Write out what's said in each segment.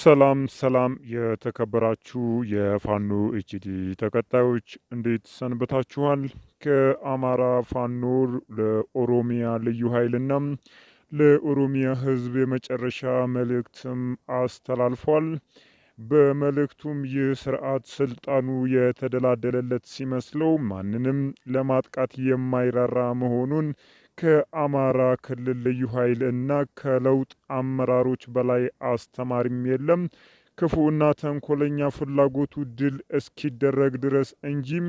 ሰላም ሰላም የተከበራችሁ የፋኖ ኤችዲ ተከታዮች እንዴት ሰንበታችኋል? ከአማራ ፋኖ ለኦሮሚያ ልዩ ኃይልና ለኦሮሚያ ሕዝብ የመጨረሻ መልእክትም አስተላልፏል። በመልእክቱም ይህ ስርዓት ስልጣኑ የተደላደለለት ሲመስለው ማንንም ለማጥቃት የማይራራ መሆኑን ከአማራ ክልል ልዩ ኃይል እና ከለውጥ አመራሮች በላይ አስተማሪም የለም። ክፉና ተንኮለኛ ፍላጎቱ ድል እስኪደረግ ድረስ እንጂም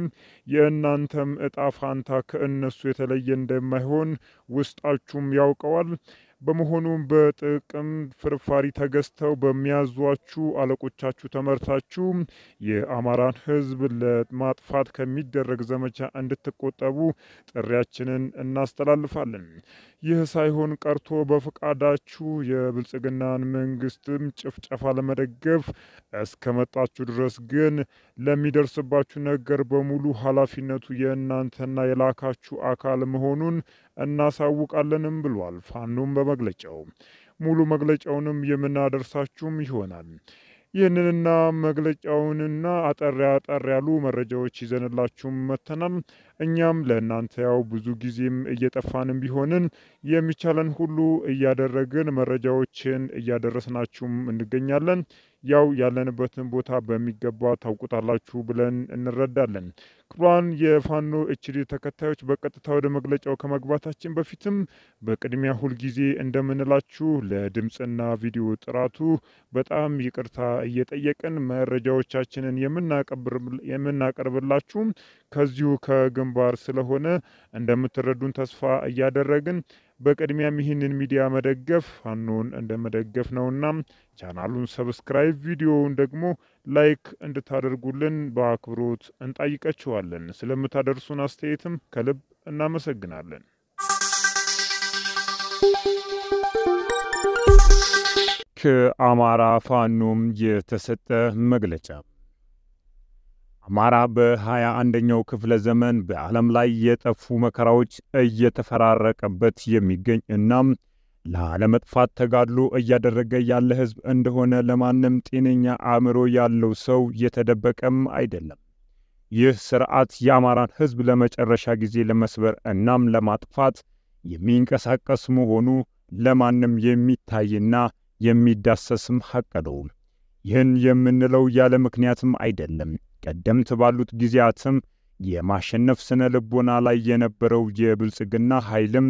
የእናንተም እጣ ፋንታ ከእነሱ የተለየ እንደማይሆን ውስጣችሁም ያውቀዋል። በመሆኑም በጥቅም ፍርፋሪ ተገዝተው በሚያዟችሁ አለቆቻችሁ ተመርታችሁ የአማራን ሕዝብ ለማጥፋት ከሚደረግ ዘመቻ እንድትቆጠቡ ጥሪያችንን እናስተላልፋለን። ይህ ሳይሆን ቀርቶ በፈቃዳችሁ የብልጽግናን መንግስትም ጭፍጨፋ ለመደገፍ እስከመጣችሁ ድረስ ግን ለሚደርስባችሁ ነገር በሙሉ ኃላፊነቱ የእናንተና የላካችሁ አካል መሆኑን እናሳውቃለንም ብሏል። ፋኖም በመግለጫው ሙሉ መግለጫውንም የምናደርሳችሁም ይሆናል። ይህንንና መግለጫውንና አጠር አጠር ያሉ መረጃዎች ይዘንላችሁም መተናል። እኛም ለእናንተ ያው ብዙ ጊዜም እየጠፋንም ቢሆንን የሚቻለን ሁሉ እያደረግን መረጃዎችን እያደረስናችሁም እንገኛለን። ያው ያለንበትን ቦታ በሚገባ ታውቁታላችሁ ብለን እንረዳለን። ክቡራን የፋኖ እችዲ ተከታዮች በቀጥታ ወደ መግለጫው ከመግባታችን በፊትም በቅድሚያ ሁልጊዜ እንደምንላችሁ ለድምፅና ቪዲዮ ጥራቱ በጣም ይቅርታ እየጠየቅን መረጃዎቻችንን የምናቀርብላችሁም ከዚሁ ከግን ግንባር ስለሆነ እንደምትረዱን ተስፋ እያደረግን በቅድሚያም ይህንን ሚዲያ መደገፍ ፋኖን እንደ መደገፍ ነውና ቻናሉን ሰብስክራይብ፣ ቪዲዮውን ደግሞ ላይክ እንድታደርጉልን በአክብሮት እንጠይቃችኋለን። ስለምታደርሱን አስተያየትም ከልብ እናመሰግናለን። ከአማራ ፋኖም የተሰጠ መግለጫ አማራ በሃያ አንደኛው ክፍለ ዘመን በዓለም ላይ የጠፉ መከራዎች እየተፈራረቀበት የሚገኝ እናም ላለመጥፋት ተጋድሎ እያደረገ ያለ ህዝብ እንደሆነ ለማንም ጤነኛ አእምሮ ያለው ሰው የተደበቀም አይደለም። ይህ ስርዓት የአማራን ህዝብ ለመጨረሻ ጊዜ ለመስበር እናም ለማጥፋት የሚንቀሳቀስ መሆኑ ለማንም የሚታይና የሚዳሰስም ሐቅ ነው። ይህን የምንለው ያለ ምክንያትም አይደለም። ቀደምት ባሉት ጊዜያትም የማሸነፍ ስነ ልቦና ላይ የነበረው የብልጽግና ኃይልም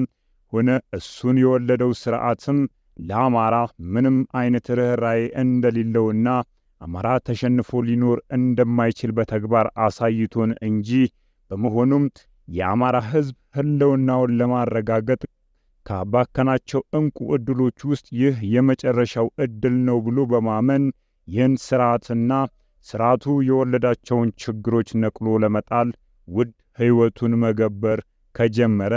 ሆነ እሱን የወለደው ሥርዓትም ለአማራ ምንም አይነት ርኅራዬ እንደሌለውና አማራ ተሸንፎ ሊኖር እንደማይችል በተግባር አሳይቶን እንጂ በመሆኑም የአማራ ሕዝብ ህለውናውን ለማረጋገጥ ካባከናቸው ዕንቁ ዕድሎች ውስጥ ይህ የመጨረሻው ዕድል ነው ብሎ በማመን ይህን ሥርዓትና ስርዓቱ የወለዳቸውን ችግሮች ነቅሎ ለመጣል ውድ ሕይወቱን መገበር ከጀመረ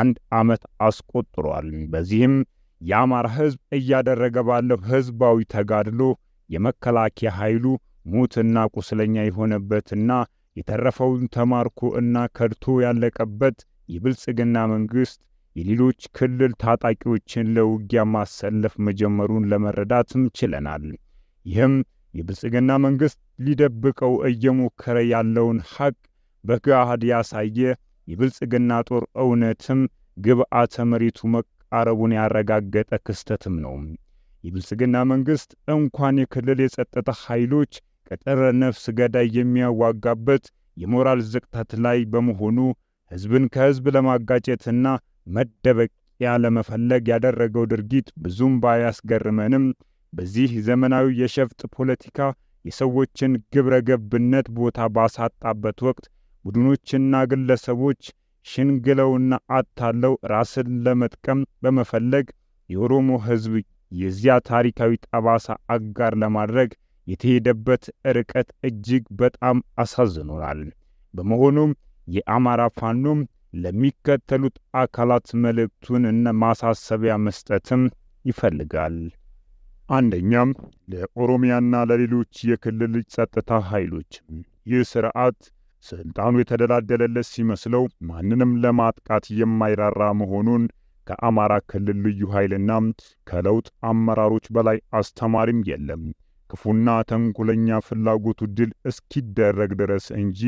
አንድ ዓመት አስቆጥሯል። በዚህም የአማራ ሕዝብ እያደረገ ባለው ሕዝባዊ ተጋድሎ የመከላከያ ኃይሉ ሙትና ቁስለኛ የሆነበትና የተረፈውን ተማርኮ እና ከድቶ ያለቀበት የብልጽግና መንግሥት የሌሎች ክልል ታጣቂዎችን ለውጊያ ማሰለፍ መጀመሩን ለመረዳትም ችለናል። ይህም የብልጽግና መንግሥት ሊደብቀው እየሞከረ ያለውን ሐቅ በገሃድ ያሳየ የብልጽግና ጦር እውነትም ግብዓተ መሬቱ መቃረቡን ያረጋገጠ ክስተትም ነው። የብልጽግና መንግሥት እንኳን የክልል የጸጥታ ኃይሎች ቀጠረ ነፍስ ገዳይ የሚያዋጋበት የሞራል ዝቅተት ላይ በመሆኑ ሕዝብን ከሕዝብ ለማጋጨትና መደበቂያ ለመፈለግ ያደረገው ድርጊት ብዙም ባያስገርመንም በዚህ ዘመናዊ የሸፍጥ ፖለቲካ የሰዎችን ግብረ ገብነት ቦታ ባሳጣበት ወቅት ቡድኖችና ግለሰቦች ሽንግለውና አታለው ራስን ለመጥቀም በመፈለግ የኦሮሞ ሕዝብ የዚያ ታሪካዊ ጠባሳ አጋር ለማድረግ የተሄደበት ርቀት እጅግ በጣም አሳዝኖናል። በመሆኑም የአማራ ፋኖም ለሚከተሉት አካላት መልእክቱን እና ማሳሰቢያ መስጠትም ይፈልጋል። አንደኛም ለኦሮሚያና ለሌሎች የክልል ጸጥታ ኃይሎች ይህ ስርዓት ስልጣኑ የተደላደለለት ሲመስለው ማንንም ለማጥቃት የማይራራ መሆኑን ከአማራ ክልል ልዩ ኃይልና ከለውጥ አመራሮች በላይ አስተማሪም የለም። ክፉና ተንኩለኛ ፍላጎቱ ድል እስኪደረግ ድረስ እንጂ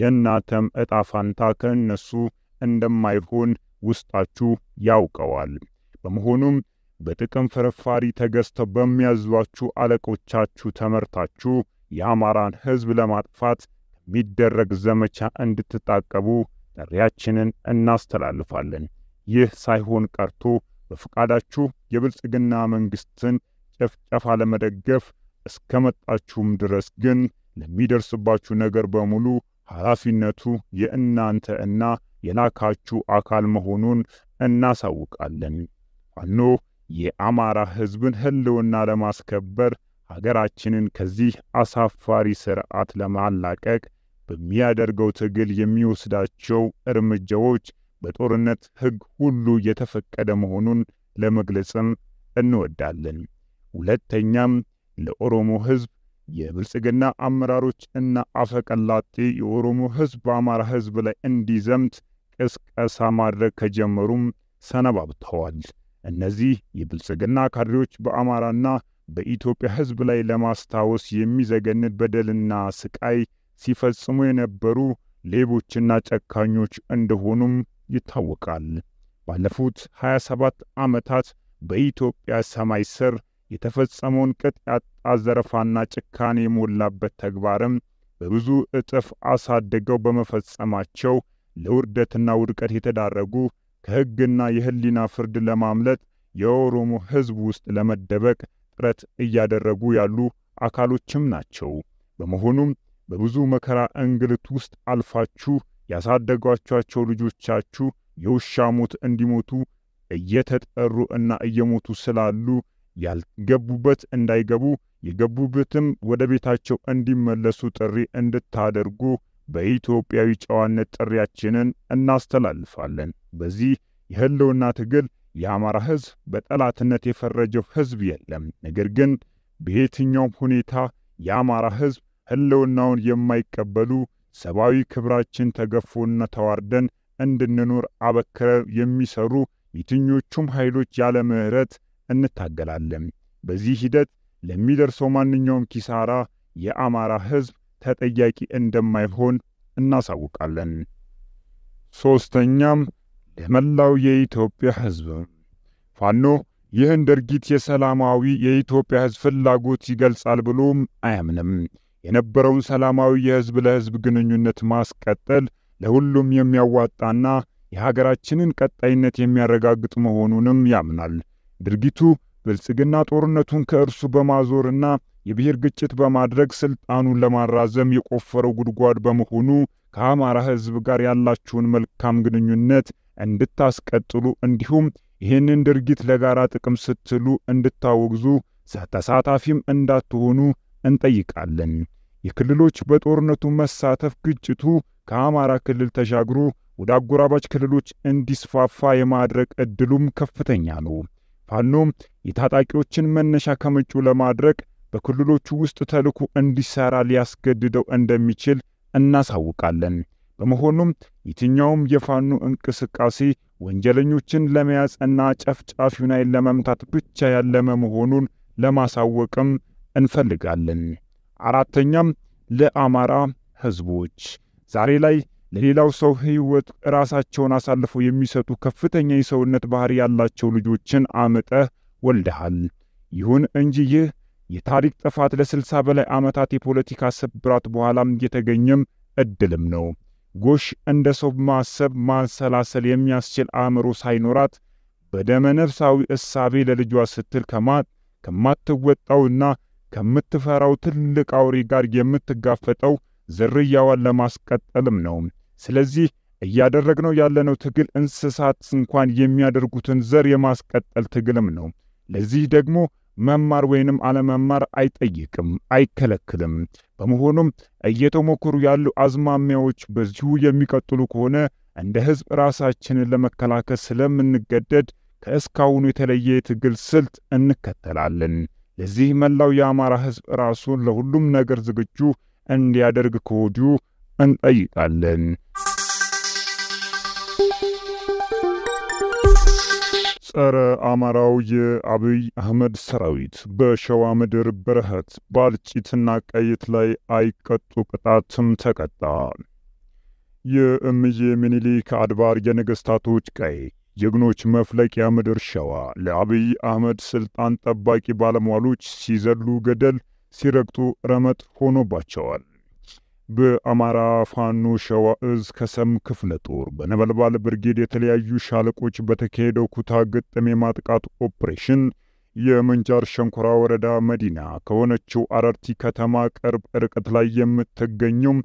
የእናተም ዕጣ ፋንታ ከእነሱ እንደማይሆን ውስጣችሁ ያውቀዋል። በመሆኑም በጥቅም ፍርፋሪ ተገዝተው በሚያዟችሁ አለቆቻችሁ ተመርታችሁ የአማራን ሕዝብ ለማጥፋት ከሚደረግ ዘመቻ እንድትታቀቡ ጥሪያችንን እናስተላልፋለን። ይህ ሳይሆን ቀርቶ በፈቃዳችሁ የብልጽግና መንግሥትን ጨፍጨፋ ለመደገፍ እስከመጣችሁም ድረስ ግን ለሚደርስባችሁ ነገር በሙሉ ኃላፊነቱ የእናንተ እና የላካችሁ አካል መሆኑን እናሳውቃለን። ፋኖ የአማራ ህዝብን ህልውና ለማስከበር ሀገራችንን ከዚህ አሳፋሪ ስርዓት ለማላቀቅ በሚያደርገው ትግል የሚወስዳቸው እርምጃዎች በጦርነት ህግ ሁሉ የተፈቀደ መሆኑን ለመግለጽም እንወዳለን። ሁለተኛም ለኦሮሞ ህዝብ የብልጽግና አመራሮች እና አፈቀላጤ የኦሮሞ ህዝብ በአማራ ህዝብ ላይ እንዲዘምት ቅስቀሳ ማድረግ ከጀመሩም ሰነባብተዋል። እነዚህ የብልጽግና ካድሬዎች በአማራና በኢትዮጵያ ሕዝብ ላይ ለማስታወስ የሚዘገንን በደልና ስቃይ ሲፈጽሙ የነበሩ ሌቦችና ጨካኞች እንደሆኑም ይታወቃል። ባለፉት 27 ዓመታት በኢትዮጵያ ሰማይ ስር የተፈጸመውን ቅጥ ያጣ ዘረፋና ጭካኔ የሞላበት ተግባርም በብዙ እጥፍ አሳድገው በመፈጸማቸው ለውርደትና ውድቀት የተዳረጉ ከሕግና የህሊና ፍርድ ለማምለጥ የኦሮሞ ሕዝብ ውስጥ ለመደበቅ ጥረት እያደረጉ ያሉ አካሎችም ናቸው። በመሆኑም በብዙ መከራ እንግልት ውስጥ አልፋችሁ ያሳደጓቸው ልጆቻችሁ የውሻ ሞት እንዲሞቱ እየተጠሩ እና እየሞቱ ስላሉ ያልገቡበት እንዳይገቡ የገቡበትም ወደ ቤታቸው እንዲመለሱ ጥሪ እንድታደርጉ በኢትዮጵያዊ ጨዋነት ጥሪያችንን እናስተላልፋለን። በዚህ የህልውና ትግል የአማራ ህዝብ በጠላትነት የፈረጀው ህዝብ የለም። ነገር ግን በየትኛውም ሁኔታ የአማራ ህዝብ ህልውናውን የማይቀበሉ ሰብአዊ ክብራችን ተገፎና ተዋርደን እንድንኖር አበክረው የሚሰሩ የትኞቹም ኃይሎች ያለ ምህረት እንታገላለን። በዚህ ሂደት ለሚደርሰው ማንኛውም ኪሳራ የአማራ ህዝብ ተጠያቂ እንደማይሆን እናሳውቃለን። ሶስተኛም ለመላው የኢትዮጵያ ሕዝብ ፋኖ ይህን ድርጊት የሰላማዊ የኢትዮጵያ ሕዝብ ፍላጎት ይገልጻል ብሎም አያምንም። የነበረውን ሰላማዊ የሕዝብ ለሕዝብ ግንኙነት ማስቀጠል ለሁሉም የሚያዋጣና የሀገራችንን ቀጣይነት የሚያረጋግጥ መሆኑንም ያምናል። ድርጊቱ ብልጽግና ጦርነቱን ከእርሱ በማዞርና የብሔር ግጭት በማድረግ ስልጣኑን ለማራዘም የቆፈረው ጉድጓድ በመሆኑ ከአማራ ሕዝብ ጋር ያላችሁን መልካም ግንኙነት እንድታስቀጥሉ እንዲሁም ይህንን ድርጊት ለጋራ ጥቅም ስትሉ እንድታወግዙ ተሳታፊም እንዳትሆኑ እንጠይቃለን። የክልሎች በጦርነቱ መሳተፍ ግጭቱ ከአማራ ክልል ተሻግሮ ወደ አጎራባች ክልሎች እንዲስፋፋ የማድረግ ዕድሉም ከፍተኛ ነው። ፋኖም የታጣቂዎችን መነሻ ከምንጩ ለማድረግ በክልሎቹ ውስጥ ተልዕኮ እንዲሰራ ሊያስገድደው እንደሚችል እናሳውቃለን። በመሆኑም የትኛውም የፋኖ እንቅስቃሴ ወንጀለኞችን ለመያዝና እና ጨፍጫፊውን ኃይል ለመምታት ብቻ ያለመ መሆኑን ለማሳወቅም እንፈልጋለን። አራተኛም ለአማራ ሕዝቦች ዛሬ ላይ ለሌላው ሰው ሕይወት ራሳቸውን አሳልፈው የሚሰጡ ከፍተኛ የሰውነት ባህሪ ያላቸው ልጆችን አምጠህ ወልደሃል። ይሁን እንጂ ይህ የታሪክ ጥፋት ለ60 በላይ ዓመታት የፖለቲካ ስብራት በኋላም የተገኘም እድልም ነው። ጎሽ እንደ ሰው ማሰብ ማንሰላሰል የሚያስችል አእምሮ ሳይኖራት በደመ ነፍሳዊ እሳቤ ለልጇ ስትል ከማትወጣውና ከምትፈራው ትልቅ አውሬ ጋር የምትጋፈጠው ዝርያዋን ለማስቀጠልም ነው። ስለዚህ እያደረግነው ያለነው ትግል እንስሳት እንኳን የሚያደርጉትን ዘር የማስቀጠል ትግልም ነው። ለዚህ ደግሞ መማር ወይንም አለመማር አይጠይቅም፣ አይከለክልም። በመሆኑም እየተሞከሩ ያሉ አዝማሚያዎች በዚሁ የሚቀጥሉ ከሆነ እንደ ሕዝብ ራሳችንን ለመከላከል ስለምንገደድ ከእስካሁኑ የተለየ የትግል ስልት እንከተላለን። ለዚህ መላው የአማራ ሕዝብ ራሱን ለሁሉም ነገር ዝግጁ እንዲያደርግ ከወዲሁ እንጠይቃለን። ጸረ አማራው የአብይ አህመድ ሰራዊት በሸዋ ምድር በረኸት ባልጭትና ቀይት ላይ አይቀጡ ቅጣትም ተቀጣ። የእምዬ ምኒልክ አድባር የነገሥታቶች ቀይ ጀግኖች መፍለቂያ ምድር ሸዋ ለአብይ አህመድ ስልጣን ጠባቂ ባለሟሎች ሲዘሉ ገደል፣ ሲረግጡ ረመጥ ሆኖባቸዋል። በአማራ ፋኖ ሸዋ እዝ ከሰም ክፍለ ጦር በነበልባል ብርጌድ የተለያዩ ሻለቆች በተካሄደው ኩታ ግጥም የማጥቃት ኦፕሬሽን የምንጃር ሸንኮራ ወረዳ መዲና ከሆነችው አረርቲ ከተማ ቅርብ ርቀት ላይ የምትገኘው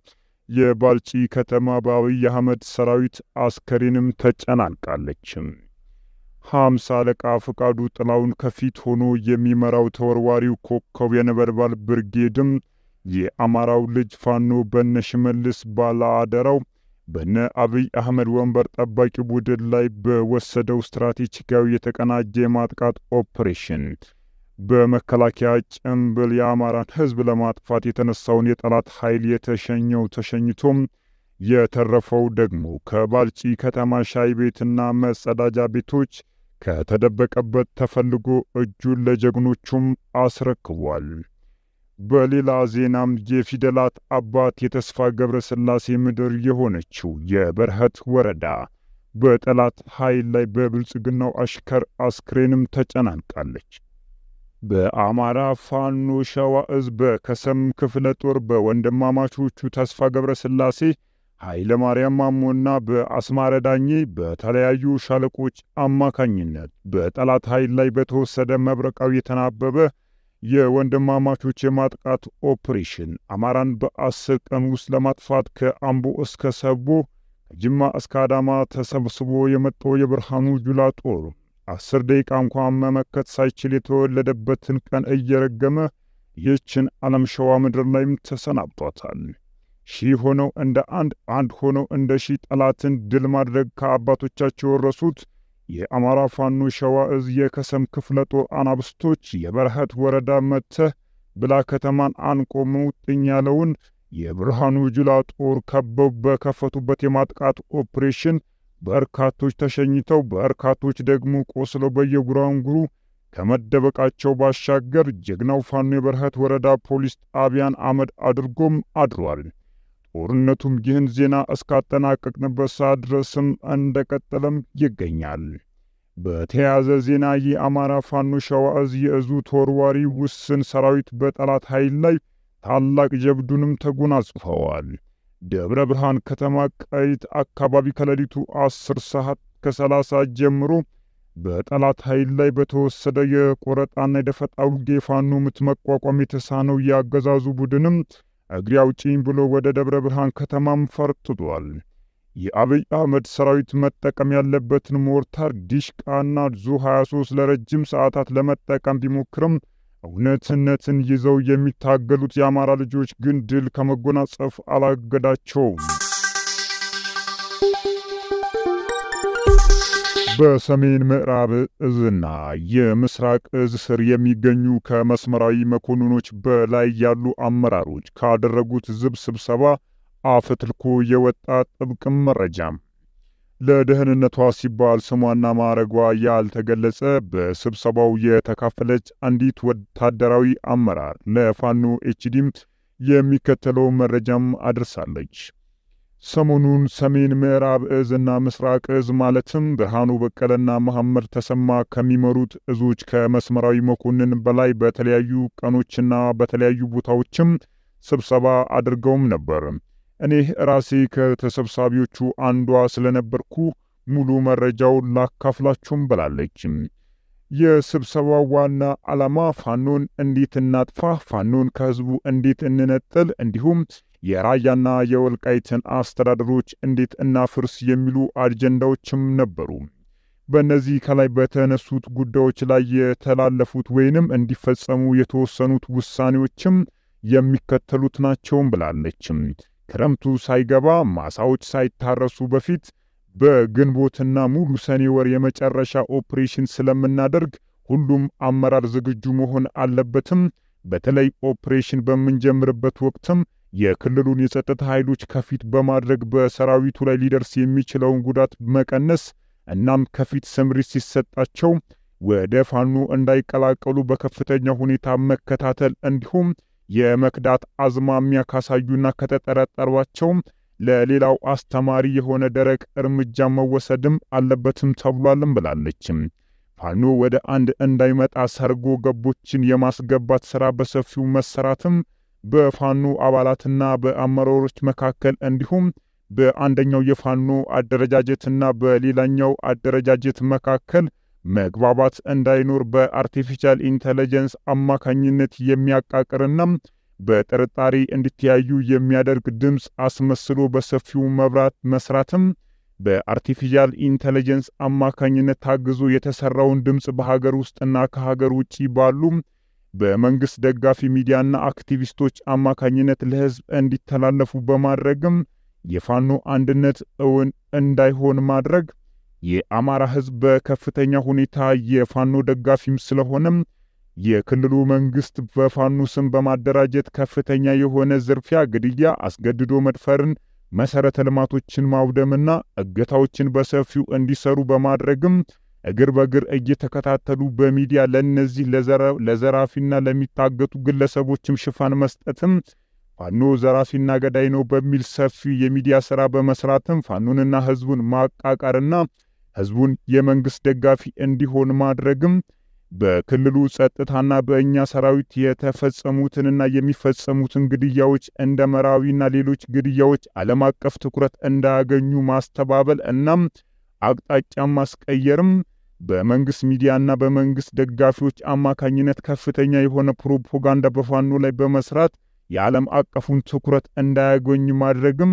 የባልጪ ከተማ በአብይ አህመድ ሰራዊት አስከሬንም ተጨናንቃለች። ሀምሳ አለቃ ፍቃዱ ጥላውን ከፊት ሆኖ የሚመራው ተወርዋሪው ኮከብ የነበልባል ብርጌድም የአማራው ልጅ ፋኖ በነ ሽመልስ ባለአደራው በነ አብይ አህመድ ወንበር ጠባቂ ቡድን ላይ በወሰደው ስትራቴጂካዊ የተቀናጀ የማጥቃት ኦፕሬሽን በመከላከያ ጭምብል የአማራን ሕዝብ ለማጥፋት የተነሳውን የጠላት ኃይል የተሸኘው ተሸኝቶም የተረፈው ደግሞ ከባልጪ ከተማ ሻይ ቤትና መጸዳጃ ቤቶች ከተደበቀበት ተፈልጎ እጁን ለጀግኖቹም አስረክቧል። በሌላ ዜናም የፊደላት አባት የተስፋ ገብረስላሴ ምድር የሆነችው የበርኸት ወረዳ በጠላት ኃይል ላይ በብልጽግናው አሽከር አስክሬንም ተጨናንቃለች። በአማራ ፋኖ ሸዋ እዝ በከሰም ክፍለ ጦር በወንድማማቾቹ ተስፋ ገብረስላሴ ኃይለ ማርያም ማሞና በአስማረ ዳኜ በተለያዩ ሻለቆች አማካኝነት በጠላት ኃይል ላይ በተወሰደ መብረቃዊ የተናበበ የወንድማማቾች የማጥቃት ኦፕሬሽን አማራን በአስር ቀን ውስጥ ለማጥፋት ከአምቦ እስከ ሰቦ ከጅማ እስከ አዳማ ተሰብስቦ የመጣው የብርሃኑ ጁላ ጦር አስር ደቂቃ እንኳ መመከት ሳይችል የተወለደበትን ቀን እየረገመ ይህችን ዓለም ሸዋ ምድር ላይም ተሰናብቷታል። ሺህ ሆነው እንደ አንድ፣ አንድ ሆነው እንደ ሺህ ጠላትን ድል ማድረግ ከአባቶቻቸው የወረሱት የአማራ ፋኖ ሸዋ እዝ የከሰም ክፍለ ጦር አናብስቶች የበረሀት ወረዳ መተህ ብላ ከተማን አንቆ መውጥኝ ያለውን የብርሃኑ ጁላ ጦር ከበው በከፈቱበት የማጥቃት ኦፕሬሽን በርካቶች ተሸኝተው በርካቶች ደግሞ ቆስለው በየጉራንጉሩ ከመደበቃቸው ባሻገር ጀግናው ፋኖ የበረሀት ወረዳ ፖሊስ ጣቢያን አመድ አድርጎም አድሯል። ጦርነቱም ይህን ዜና እስካጠናቀቅንበት ሰዓት ድረስም እንደቀጠለም ይገኛል። በተያያዘ ዜና የአማራ ፋኖ ሸዋ የእዙ የዕዙ ተወርዋሪ ውስን ሰራዊት በጠላት ኃይል ላይ ታላቅ ጀብዱንም ተጎናጽፈዋል። ደብረ ብርሃን ከተማ ቀይት አካባቢ ከሌሊቱ 10 ሰዓት ከሰላሳ ጀምሮ በጠላት ኃይል ላይ በተወሰደ የቆረጣና የደፈጣ ውጊያ ፋኖ ምት መቋቋም የተሳነው ያገዛዙ ቡድንም እግሬ አውጪኝ ብሎ ወደ ደብረ ብርሃን ከተማም ፈርትቷል። የአብይ አህመድ ሰራዊት መጠቀም ያለበትን ሞርታር፣ ዲሽቃና ዙ 23 ለረጅም ሰዓታት ለመጠቀም ቢሞክርም እውነትነትን ይዘው የሚታገሉት የአማራ ልጆች ግን ድል ከመጎናጸፍ አላገዳቸውም። በሰሜን ምዕራብ እዝና የምስራቅ እዝ ስር የሚገኙ ከመስመራዊ መኮንኖች በላይ ያሉ አመራሮች ካደረጉት ዝብ ስብሰባ አፈትልኮ የወጣ ጥብቅ መረጃም ለደህንነቷ ሲባል ስሟና ማዕረጓ ያልተገለጸ በስብሰባው የተካፈለች አንዲት ወታደራዊ አመራር ለፋኖ ኤችዲም የሚከተለው መረጃም አድርሳለች። ሰሞኑን ሰሜን ምዕራብ እዝ እና ምስራቅ እዝ ማለትም ብርሃኑ በቀለና መሐመድ ተሰማ ከሚመሩት እዞች ከመስመራዊ መኮንን በላይ በተለያዩ ቀኖችና በተለያዩ ቦታዎችም ስብሰባ አድርገውም ነበር። እኔ ራሴ ከተሰብሳቢዎቹ አንዷ ስለነበርኩ ሙሉ መረጃውን ላካፍላችሁም ብላለች። የስብሰባው ዋና ዓላማ ፋኖን እንዴት እናጥፋ፣ ፋኖን ከህዝቡ እንዴት እንነጥል እንዲሁም የራያና የወልቃይትን አስተዳደሮች እንዴት እናፍርስ የሚሉ አጀንዳዎችም ነበሩ። በእነዚህ ከላይ በተነሱት ጉዳዮች ላይ የተላለፉት ወይንም እንዲፈጸሙ የተወሰኑት ውሳኔዎችም የሚከተሉት ናቸውም ብላለችም። ክረምቱ ሳይገባ ማሳዎች ሳይታረሱ በፊት በግንቦትና ሙሉ ሰኔ ወር የመጨረሻ ኦፕሬሽን ስለምናደርግ ሁሉም አመራር ዝግጁ መሆን አለበትም። በተለይ ኦፕሬሽን በምንጀምርበት ወቅትም የክልሉን የጸጥታ ኃይሎች ከፊት በማድረግ በሰራዊቱ ላይ ሊደርስ የሚችለውን ጉዳት መቀነስ እናም ከፊት ስምሪት ሲሰጣቸው ወደ ፋኖ እንዳይቀላቀሉ በከፍተኛ ሁኔታ መከታተል እንዲሁም የመክዳት አዝማሚያ ካሳዩና ከተጠረጠሯቸው ለሌላው አስተማሪ የሆነ ደረቅ እርምጃ መወሰድም አለበትም ተብሏልም ብላለች ፋኖ ወደ አንድ እንዳይመጣ ሰርጎ ገቦችን የማስገባት ሥራ በሰፊው መሰራትም በፋኖ አባላትና በአመራሮች መካከል እንዲሁም በአንደኛው የፋኖ አደረጃጀትና በሌላኛው አደረጃጀት መካከል መግባባት እንዳይኖር በአርቲፊሻል ኢንተለጀንስ አማካኝነት የሚያቃቅርና በጥርጣሬ እንዲተያዩ የሚያደርግ ድምፅ አስመስሎ በሰፊው መብራት መስራትም በአርቲፊሻል ኢንተለጀንስ አማካኝነት ታግዞ የተሰራውን ድምፅ በሀገር ውስጥና ከሀገር ውጪ ባሉ በመንግሥት ደጋፊ ሚዲያና አክቲቪስቶች አማካኝነት ለሕዝብ እንዲተላለፉ በማድረግም የፋኖ አንድነት እውን እንዳይሆን ማድረግ የአማራ ሕዝብ በከፍተኛ ሁኔታ የፋኖ ደጋፊም ስለሆነም የክልሉ መንግስት በፋኖ ስም በማደራጀት ከፍተኛ የሆነ ዝርፊያ፣ ግድያ፣ አስገድዶ መድፈርን፣ መሰረተ ልማቶችን ማውደምና እገታዎችን በሰፊው እንዲሰሩ በማድረግም እግር በእግር እየተከታተሉ በሚዲያ ለእነዚህ ለዘራፊና ለሚታገቱ ግለሰቦችም ሽፋን መስጠትም ፋኖ ዘራፊና ገዳይ ነው በሚል ሰፊ የሚዲያ ስራ በመስራትም ፋኖንና ህዝቡን ማቃቃርና ህዝቡን የመንግስት ደጋፊ እንዲሆን ማድረግም በክልሉ ጸጥታና በእኛ ሰራዊት የተፈጸሙትንና የሚፈጸሙትን ግድያዎች እንደ መራዊና ሌሎች ግድያዎች ዓለም አቀፍ ትኩረት እንዳያገኙ ማስተባበል እናም አቅጣጫ ማስቀየርም በመንግስት ሚዲያና በመንግስት ደጋፊዎች አማካኝነት ከፍተኛ የሆነ ፕሮፓጋንዳ በፋኖ ላይ በመስራት የዓለም አቀፉን ትኩረት እንዳያገኝ ማድረግም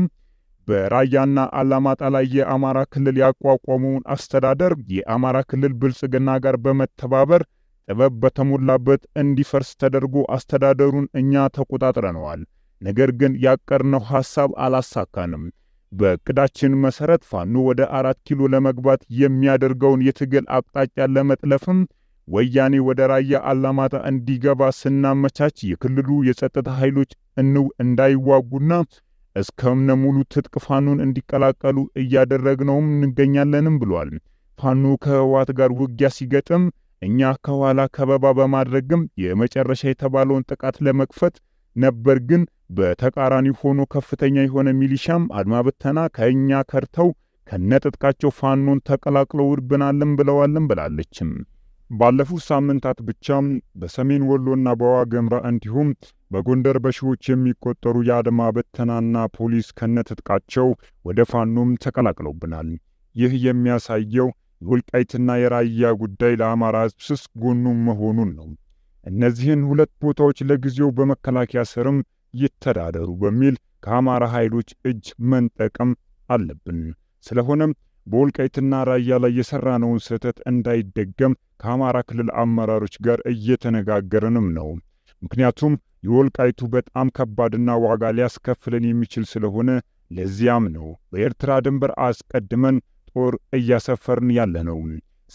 በራያና አላማጣ ላይ የአማራ ክልል ያቋቋመውን አስተዳደር የአማራ ክልል ብልጽግና ጋር በመተባበር ጥበብ በተሞላበት እንዲፈርስ ተደርጎ አስተዳደሩን እኛ ተቆጣጥረነዋል። ነገር ግን ያቀርነው ሐሳብ አላሳካንም። በእቅዳችን መሰረት ፋኖ ወደ አራት ኪሎ ለመግባት የሚያደርገውን የትግል አቅጣጫ ለመጥለፍም ወያኔ ወደ ራያ አላማጣ እንዲገባ ስናመቻች የክልሉ የጸጥታ ኃይሎች እንው እንዳይዋጉና እስከምነ ሙሉ ትጥቅ ፋኖን እንዲቀላቀሉ እያደረግነውም እንገኛለንም ብሏል። ፋኖ ከህወሓት ጋር ውጊያ ሲገጥም እኛ ከኋላ ከበባ በማድረግም የመጨረሻ የተባለውን ጥቃት ለመክፈት ነበር ግን በተቃራኒ ሆኖ ከፍተኛ የሆነ ሚሊሻም አድማ ብተና ከእኛ ከርተው ከነጥጥቃቸው ፋኖን ተቀላቅለው ውድብናለን ብለዋለን ብላለችም። ባለፉት ሳምንታት ብቻም በሰሜን ወሎና ገምራ እንዲሁም በጎንደር በሺዎች የሚቆጠሩ የአድማ ብተናና ፖሊስ ከነትጥቃቸው ወደ ፋኖም ተቀላቅለውብናል። ይህ የሚያሳየው የወልቃይትና የራያ ጉዳይ ለአማራ ሕዝብ ስስ ጎኑ መሆኑን ነው። እነዚህን ሁለት ቦታዎች ለጊዜው በመከላከያ ስርም ይተዳደሩ በሚል ከአማራ ኃይሎች እጅ መንጠቅም አለብን። ስለሆነም በወልቃይትና ራያ ላይ የሰራነውን ስህተት እንዳይደገም ከአማራ ክልል አመራሮች ጋር እየተነጋገርንም ነው። ምክንያቱም የወልቃይቱ በጣም ከባድና ዋጋ ሊያስከፍለን የሚችል ስለሆነ ለዚያም ነው በኤርትራ ድንበር አስቀድመን ጦር እያሰፈርን ያለ ነው።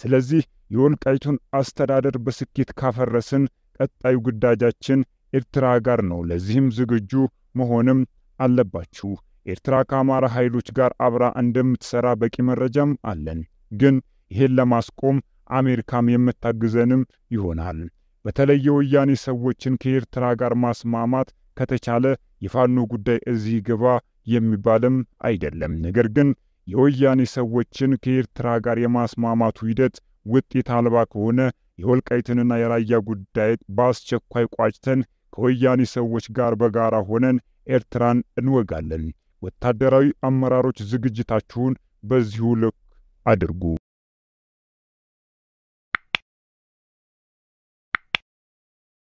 ስለዚህ የወልቃይቱን አስተዳደር በስኬት ካፈረስን ቀጣዩ ግዳጃችን ኤርትራ ጋር ነው። ለዚህም ዝግጁ መሆንም አለባችሁ። ኤርትራ ከአማራ ኃይሎች ጋር አብራ እንደምትሰራ በቂ መረጃም አለን። ግን ይሄን ለማስቆም አሜሪካም የምታግዘንም ይሆናል። በተለየ ወያኔ ሰዎችን ከኤርትራ ጋር ማስማማት ከተቻለ የፋኖ ጉዳይ እዚህ ግባ የሚባልም አይደለም። ነገር ግን የወያኔ ሰዎችን ከኤርትራ ጋር የማስማማቱ ሂደት ውጤት አልባ ከሆነ የወልቃይትንና የራያ ጉዳይ በአስቸኳይ ቋጭተን ከወያኔ ሰዎች ጋር በጋራ ሆነን ኤርትራን እንወጋለን። ወታደራዊ አመራሮች ዝግጅታችሁን በዚሁ ልክ አድርጉ።